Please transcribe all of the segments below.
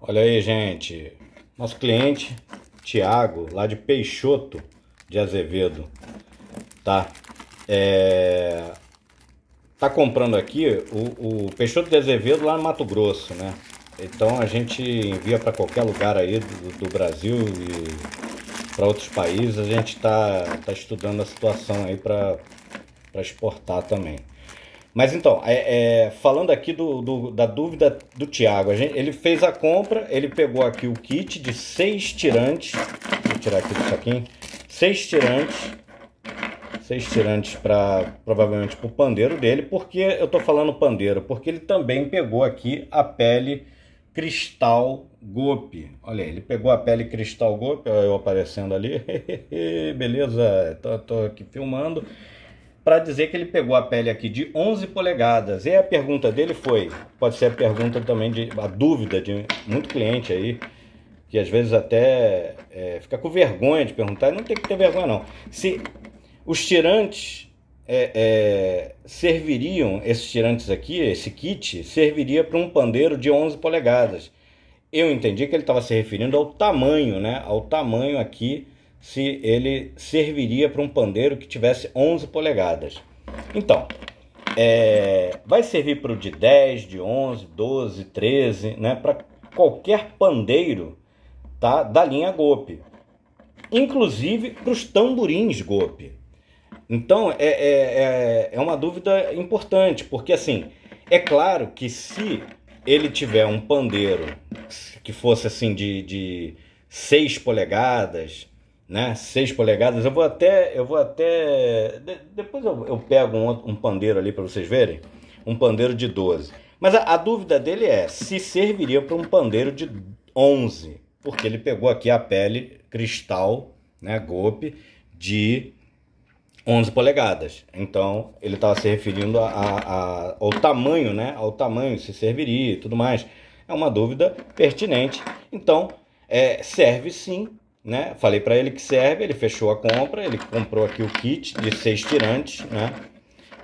Olha aí, gente. Nosso cliente, Tiago, lá de Peixoto de Azevedo, tá? É... Tá comprando aqui o, o, Peixoto de Azevedo lá no Mato Grosso, né? Então a gente envia para qualquer lugar aí do, do Brasil e para outros países. A gente tá, tá estudando a situação aí para exportar também. Mas então, é, é, falando aqui do, do, da dúvida do Tiago, ele fez a compra, ele pegou aqui o kit de seis tirantes. Vou tirar aqui do saquinho. Seis tirantes. Seis tirantes para provavelmente para o pandeiro dele. porque eu estou falando pandeiro? Porque ele também pegou aqui a pele cristal gope. Olha, ele pegou a pele cristal gope, eu aparecendo ali. Beleza, tô, tô aqui filmando para dizer que ele pegou a pele aqui de 11 polegadas. E a pergunta dele foi, pode ser a pergunta também de a dúvida de muito cliente aí, que às vezes até é, fica com vergonha de perguntar, não tem que ter vergonha não. Se os tirantes é, é, serviriam, esses tirantes aqui, esse kit, serviria para um pandeiro de 11 polegadas. Eu entendi que ele estava se referindo ao tamanho, né? Ao tamanho aqui se ele serviria para um pandeiro que tivesse 11 polegadas. Então, é, vai servir para o de 10, de 11, 12, 13, né, para qualquer pandeiro tá, da linha Gope, inclusive para os tamborins Gope. Então, é, é, é, é uma dúvida importante, porque assim, é claro que se ele tiver um pandeiro que fosse assim de, de 6 polegadas, né? 6 polegadas. Eu vou até. Eu vou até. De, depois eu, eu, pego um, um pandeiro ali para vocês verem. Um pandeiro de 12. Mas a, a dúvida dele é se serviria para um pandeiro de 11. Porque ele pegou aqui a pele cristal, né? Golpe de 11 polegadas. Então ele estava se referindo a, a, a, ao tamanho, né? Ao tamanho, se serviria e tudo mais. É uma dúvida pertinente. Então, é, serve sim né? Falei para ele que serve, ele fechou a compra, ele comprou aqui o kit de seis tirantes, né?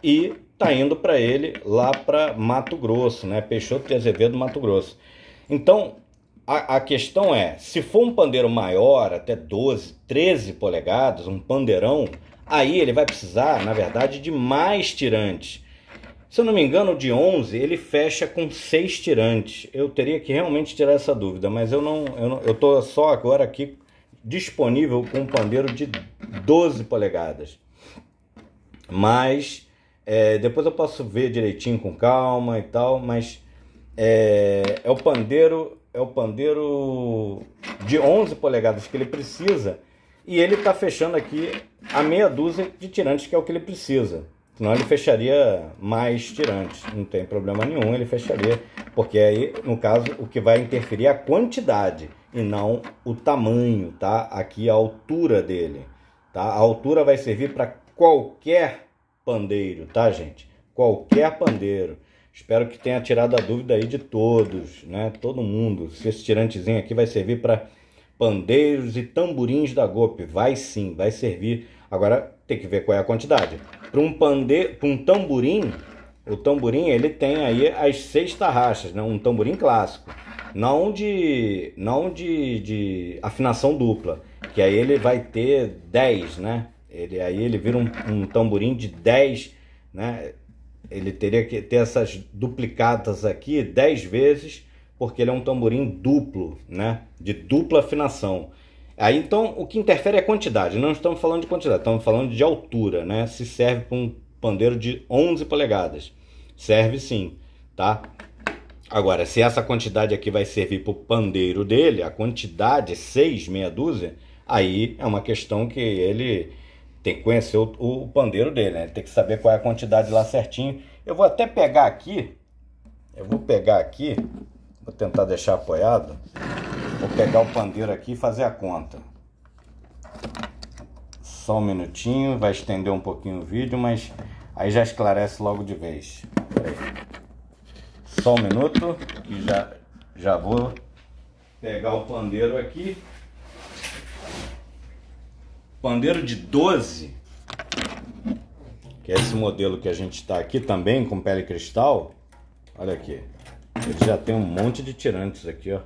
E tá indo para ele lá para Mato Grosso, né? Peixoto de Azevedo, Mato Grosso. Então, a, a, questão é, se for um pandeiro maior, até 12, 13 polegadas, um pandeirão, aí ele vai precisar, na verdade, de mais tirantes. Se eu não me engano, de 11 ele fecha com 6 tirantes. Eu teria que realmente tirar essa dúvida, mas eu não, eu não, eu tô só agora aqui disponível com um pandeiro de 12 polegadas. Mas é, depois eu posso ver direitinho com calma e tal, mas é, é o pandeiro é o pandeiro de 11 polegadas que ele precisa e ele está fechando aqui a meia dúzia de tirantes que é o que ele precisa. Senão ele fecharia mais tirantes, não tem problema nenhum, ele fecharia, porque aí, no caso, o que vai interferir é a quantidade e não o tamanho, tá? Aqui a altura dele, tá? A altura vai servir para qualquer pandeiro, tá, gente? Qualquer pandeiro. Espero que tenha tirado a dúvida aí de todos, né? Todo mundo. Se esse tirantezinho aqui vai servir para pandeiros e tamborins da Golpe, vai sim, vai servir. Agora tem que ver qual é a quantidade. Para um pandeiro, para um tamborim, o tamborim ele tem aí as seis tarraxas, né? Um tamborim clássico não de, não de, de afinação dupla, que aí ele vai ter 10, né? Ele, aí ele vira um, um tamborim de 10, né? Ele teria que ter essas duplicadas aqui 10 vezes, porque ele é um tamborim duplo, né? De dupla afinação. Aí então o que interfere é a quantidade. Não estamos falando de quantidade, estamos falando de altura, né? Se serve para um pandeiro de 11 polegadas. Serve sim, tá? Agora, se essa quantidade aqui vai servir para o pandeiro dele, a quantidade 6, meia dúzia, aí é uma questão que ele tem que conhecer o, o pandeiro dele, né? Ele tem que saber qual é a quantidade lá certinho. Eu vou até pegar aqui, eu vou pegar aqui, vou tentar deixar apoiado, vou pegar o pandeiro aqui e fazer a conta. Só um minutinho, vai estender um pouquinho o vídeo, mas aí já esclarece logo de vez. Só um minuto que já, já vou pegar o pandeiro aqui. Pandeiro de 12, que é esse modelo que a gente está aqui também com pele cristal. Olha aqui, ele já tem um monte de tirantes aqui, ó.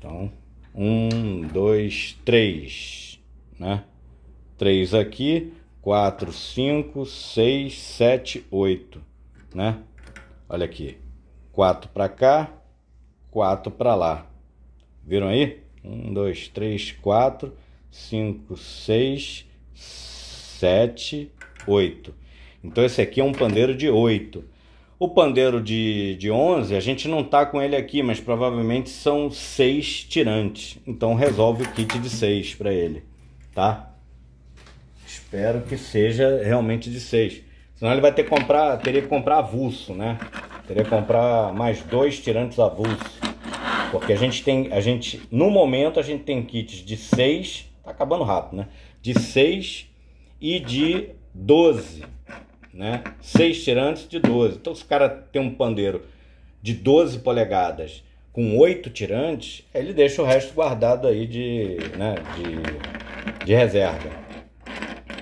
Então, um, dois, três, né? Três aqui, quatro, cinco, seis, sete, oito, né? Olha aqui. 4 para cá, 4 para lá. Viram aí? 1, 2, 3, 4, 5, 6, 7, 8. Então esse aqui é um pandeiro de 8. O pandeiro de, de 11, a gente não está com ele aqui, mas provavelmente são 6 tirantes. Então resolve o kit de 6 para ele, tá? Espero que seja realmente de 6. Senão ele vai ter que comprar, teria que comprar avulso, né? Teria que comprar mais dois tirantes avulso. Porque a gente tem, a gente, no momento a gente tem kits de 6, tá acabando rápido, né? De 6 e de 12, né? 6 tirantes de 12. Então se o cara tem um pandeiro de 12 polegadas com 8 tirantes, ele deixa o resto guardado aí de, né, de, de reserva,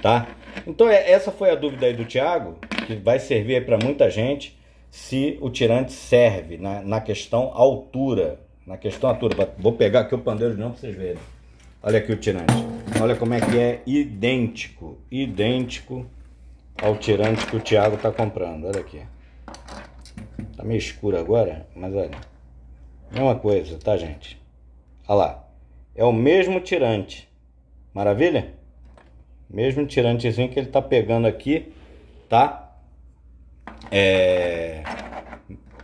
tá? Então é, essa foi a dúvida aí do Tiago, que vai servir para muita gente se o tirante serve na, na questão altura. Na questão altura. Vou pegar aqui o pandeiro de novo para vocês verem. Olha aqui o tirante. Olha como é que é idêntico. Idêntico ao tirante que o Tiago está comprando. Olha aqui. Tá meio escuro agora, mas olha. Mesma coisa, tá, gente? Olha lá. É o mesmo tirante. Maravilha? Mesmo tirantezinho que ele tá pegando aqui, tá? É...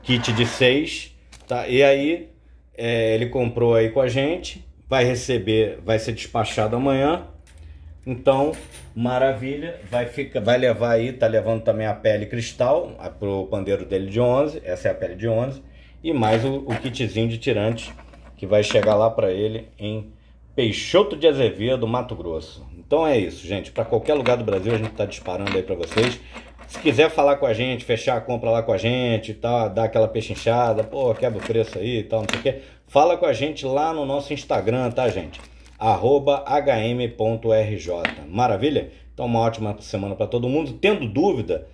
Kit de 6, tá? E aí, é, ele comprou aí com a gente, vai receber, vai ser despachado amanhã. Então, maravilha, vai, ficar, vai levar aí, tá levando também a pele cristal a, pro pandeiro dele de 11, essa é a pele de 11, e mais o, o kitzinho de tirantes que vai chegar lá para ele em Peixoto de Azevedo, Mato Grosso. Então é isso, gente. Para qualquer lugar do Brasil, a gente está disparando aí para vocês. Se quiser falar com a gente, fechar a compra lá com a gente, tá, dar aquela pechinchada, pô, quebra o preço aí e tal, não sei o quê, fala com a gente lá no nosso Instagram, tá, gente? Arroba hm.rj. Maravilha? Então, uma ótima semana para todo mundo. Tendo dúvida,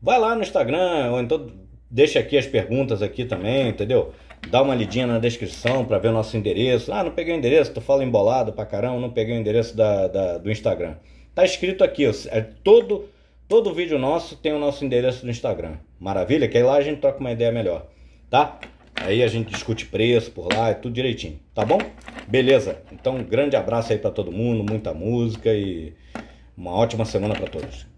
vai lá no Instagram, ou então deixa aqui as perguntas aqui também, entendeu? Dá uma lidinha na descrição para ver o nosso endereço. Ah, não peguei o endereço, tu fala embolado pra caramba, não peguei o endereço da, da do Instagram. Tá escrito aqui, é todo, todo vídeo nosso tem o nosso endereço do Instagram. Maravilha? Que aí lá a gente troca uma ideia melhor, tá? Aí a gente discute preço por lá, é tudo direitinho, tá bom? Beleza, então um grande abraço aí para todo mundo, muita música e uma ótima semana para todos.